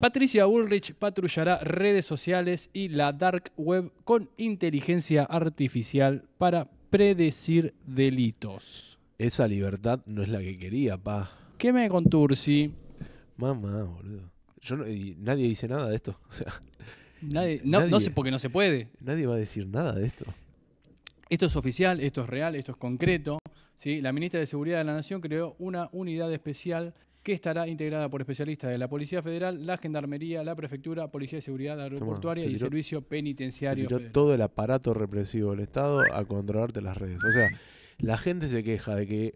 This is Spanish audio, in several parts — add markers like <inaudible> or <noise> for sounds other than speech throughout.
Patricia Bullrich patrullará redes sociales y la dark web con inteligencia artificial para predecir delitos. Esa libertad no es la que quería, pa. ¿Qué me conturci? Mamá, boludo. Yo nadie dice nada de esto. <laughs> O sea, sé porque no se puede. Nadie va a decir nada de esto. Esto es oficial, esto es real, esto es concreto. ¿sí? La ministra de Seguridad de la Nación creó una unidad especial que estará integrada por especialistas de la Policía Federal, la Gendarmería, la Prefectura, Policía de Seguridad Aeroportuaria y Servicio Penitenciario. todo el aparato represivo del Estado a controlarte las redes. O sea, la gente se queja de que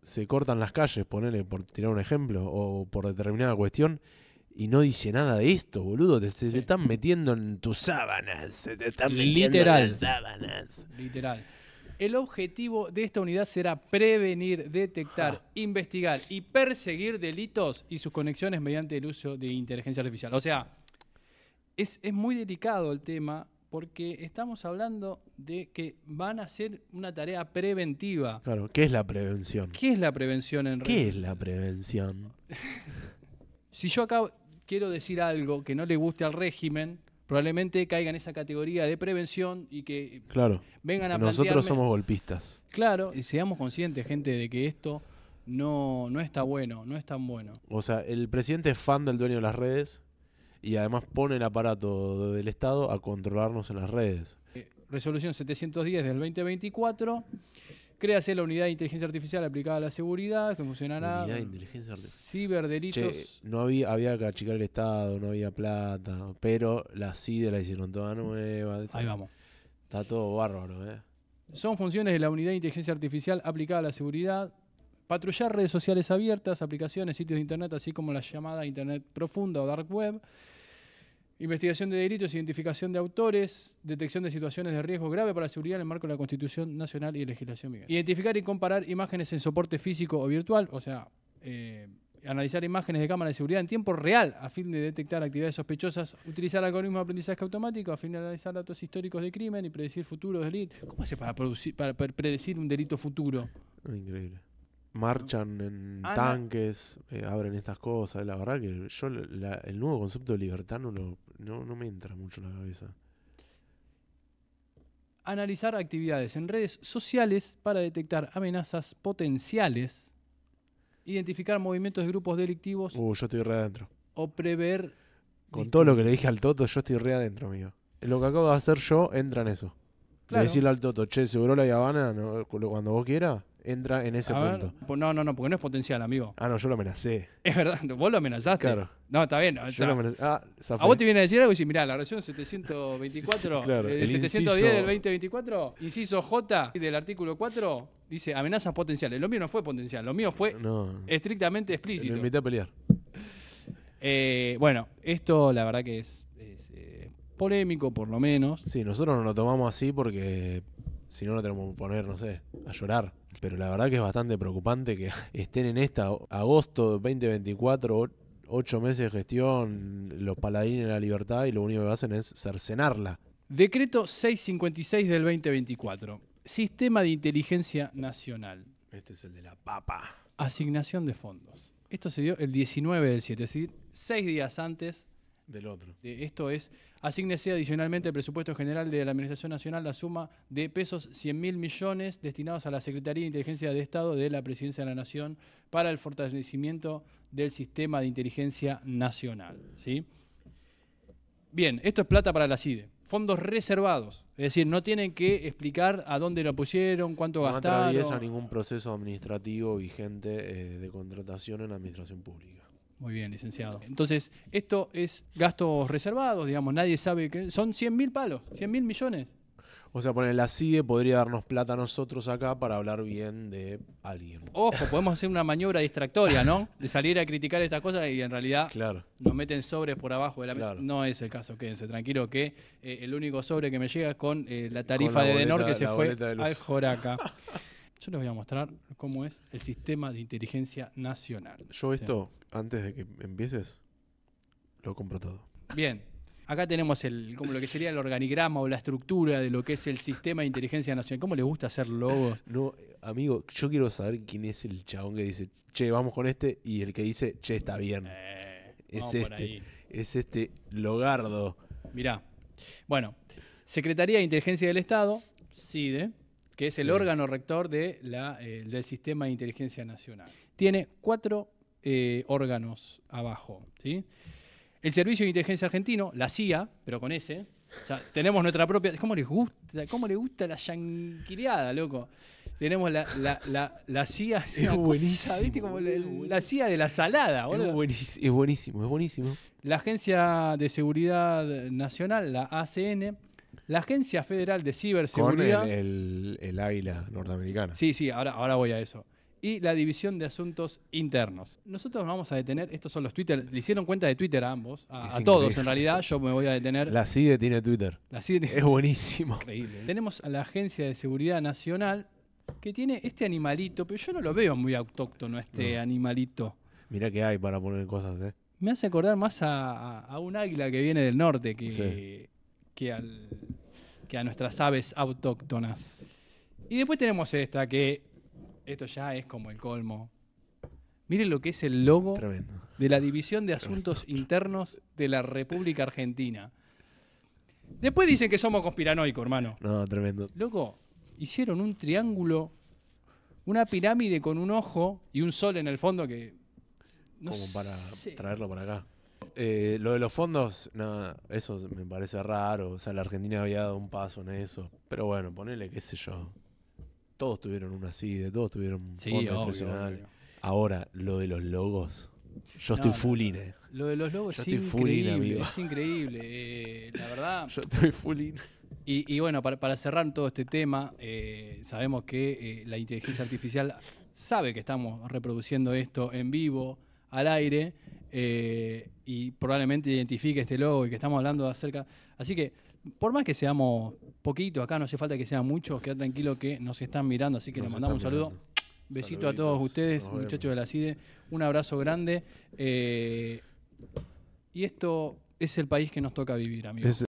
se cortan las calles, ponele por tirar un ejemplo, o por determinada cuestión, y no dice nada de esto, boludo. Te, se están metiendo en tus sábanas. Se te están metiendo en las sábanas. Literal. El objetivo de esta unidad será prevenir, detectar, investigar y perseguir delitos y sus conexiones mediante el uso de inteligencia artificial. O sea, es, muy delicado el tema porque estamos hablando de que van a hacer una tarea preventiva. Claro, ¿qué es la prevención? ¿Qué es la prevención en ¿Qué es la prevención? <laughs> si yo acá quiero decir algo que no le guste al régimen, probablemente caigan esa categoría de prevención y que claro, vengan a Nosotros somos golpistas. Claro, y seamos conscientes, gente, de que esto no, no está bueno, no es tan bueno. O sea, el presidente es fan del dueño de las redes y además pone el aparato del Estado a controlarnos en las redes. Eh, resolución 710 del 2024 Créase la unidad de inteligencia artificial aplicada a la seguridad, que funcionará. Unidad de inteligencia artificial. Ciberdelitos. no había, había que achicar el Estado, no había plata, pero la CIDE la hicieron toda nueva. Ahí vamos. Está todo bárbaro, ¿eh? Son funciones de la unidad de inteligencia artificial aplicada a la seguridad. Patrullar redes sociales abiertas, aplicaciones, sitios de internet, así como la llamada internet profunda o dark web. Investigación de delitos, identificación de autores, detección de situaciones de riesgo grave para la seguridad en el marco de la Constitución Nacional y legislación vigente. Identificar y comparar imágenes en soporte físico o virtual, o sea, eh, analizar imágenes de cámara de seguridad en tiempo real a fin de detectar actividades sospechosas, utilizar algoritmos de aprendizaje automático a fin de analizar datos históricos de crimen y predecir futuros delitos. ¿Cómo hace para, producir, para predecir un delito futuro? Ah, increíble marchan en ah, tanques, eh, abren estas cosas. La verdad que yo el nuevo concepto de libertad no, no, me entra mucho en la cabeza. Analizar actividades en redes sociales para detectar amenazas potenciales, identificar movimientos de grupos delictivos. Uh, yo estoy re adentro. O prever. Con todo lo que le dije al Toto, yo estoy re adentro, amigo. Lo que acabo de hacer yo entra en eso. Claro. Le decirle al Toto, che, seguro la Habana cuando vos quieras entra en ese punto. no, no, no, porque no es potencial, amigo. Ah, no, yo lo amenacé. Es verdad, <laughs> vos lo amenazaste. Claro. No, está bien. Ah, a vos te viene a decir algo y dices, mirá, la versión 724, <laughs> eh, el 710 del 2024, inciso J del artículo 4, dice amenazas potenciales. Lo mío no fue potencial, lo mío fue estrictamente explícito. Me invité a pelear. Eh, bueno, esto la verdad que es, eh, polémico, por lo menos. Sí, nosotros no lo tomamos así porque si no, lo tenemos que poner, no sé, a llorar pero la verdad que es bastante preocupante que <laughs> estén en esta agosto 2024 ocho meses de gestión, los paladines de la libertad y lo único que hacen es cercenarla. Decreto 656 del 2024. Sistema de Inteligencia Nacional. Este es el de la papa. Asignación de fondos. Esto se dio el 19 del 7, es decir, seis días antes del otro. Eh, esto es, asignese adicionalmente al presupuesto general de la Administración Nacional la suma de pesos 100 mil millones destinados a la Secretaría de Inteligencia de Estado de la Presidencia de la Nación para el fortalecimiento del sistema de inteligencia nacional. ¿sí? Bien, esto es plata para la CIDE. Fondos reservados, es decir, no tienen que explicar a dónde lo pusieron, cuánto gastaron. No atraviesa ningún proceso administrativo vigente eh, de contratación en la administración pública. Muy bien, licenciado. Entonces, esto es gastos reservados, digamos, nadie sabe que son 100 mil palos, 100 mil millones. O sea, poner la e podría darnos plata a nosotros acá para hablar bien de alguien. Ojo, podemos hacer una maniobra distractoria, ¿no? De salir a criticar estas cosas y en realidad nos meten sobres por abajo de la mesa. No es el caso, quédense tranquilo que eh, el único sobre que me llega es con eh, la tarifa de Denor que se fue al Joraca. <laughs> Yo les voy a mostrar cómo es el sistema de inteligencia nacional. Yo esto, antes de que empieces, lo compro todo. Bien. Acá tenemos el, como lo que sería el organigrama o la estructura de lo que es el sistema de inteligencia nacional. ¿Cómo les gusta hacer logos? No, amigo, yo quiero saber quién es el chabón que dice, che, vamos con este, y el que dice, che, está bien. Eh, es este. Es este Logardo. Mirá. Bueno, Secretaría de Inteligencia del Estado, SIDE, que es el órgano rector de la, eh, del Sistema de Inteligencia Nacional. Tiene cuatro eh, órganos abajo. ¿sí? El Servicio de Inteligencia Argentino, la CIA, pero con ese tenemos nuestra propia. ¿Cómo les gusta? ¿Cómo gusta la yanquileada, loco? Tenemos la, la, CIA. Es, la CIA de la salada, es buenísimo, es buenísimo. La Agencia de Seguridad Nacional, la ACN, la Agencia Federal de Ciberseguridad. el, águila norteamericana. Sí, sí, ahora, ahora voy a eso y la División de Asuntos Internos. Nosotros nos vamos a detener, estos son los Twitter, le hicieron cuenta de Twitter a ambos, a, todos en realidad, yo me voy a detener. La CIDE tiene Twitter. La CIDE. Es buenísimo. <laughs> ¿eh? Tenemos a la Agencia de Seguridad Nacional que tiene este animalito, pero yo no lo veo muy autóctono este animalito. mira que hay para poner cosas, ¿eh? Me hace acordar más a, un águila que viene del norte que, que al que a nuestras aves autóctonas. Y después tenemos esta, que esto ya es como el colmo. Miren lo que es el logo de la División de Asuntos Internos de la República Argentina. Después dicen que somos conspiranoicos, hermano. No, tremendo. Loco, hicieron un triángulo, una pirámide con un ojo y un sol en el fondo que. Como para traerlo para acá. Eh, lo de los fondos, nada, eso me parece raro. O sea, la Argentina había dado un paso en eso. Pero bueno, ponele, qué sé yo. Todos tuvieron una así, todos tuvieron un fondo Ahora, lo de los logos. Yo estoy full eh. Lo de los logos es, increíble, es eh, increíble. la verdad. <laughs> Yo estoy full in. y, bueno, para, cerrar todo este tema, sabemos que la inteligencia artificial sabe que estamos reproduciendo esto en vivo al aire eh, y probablemente identifique este logo y que estamos hablando acerca. Así que, por más que seamos poquitos acá, no hace falta que sean muchos, queda tranquilo que nos están mirando, así que les mandamos un saludo. Besito a todos ustedes, muchachos de la CIDE, un abrazo grande. Eh, y esto es el país que nos toca vivir, amigos.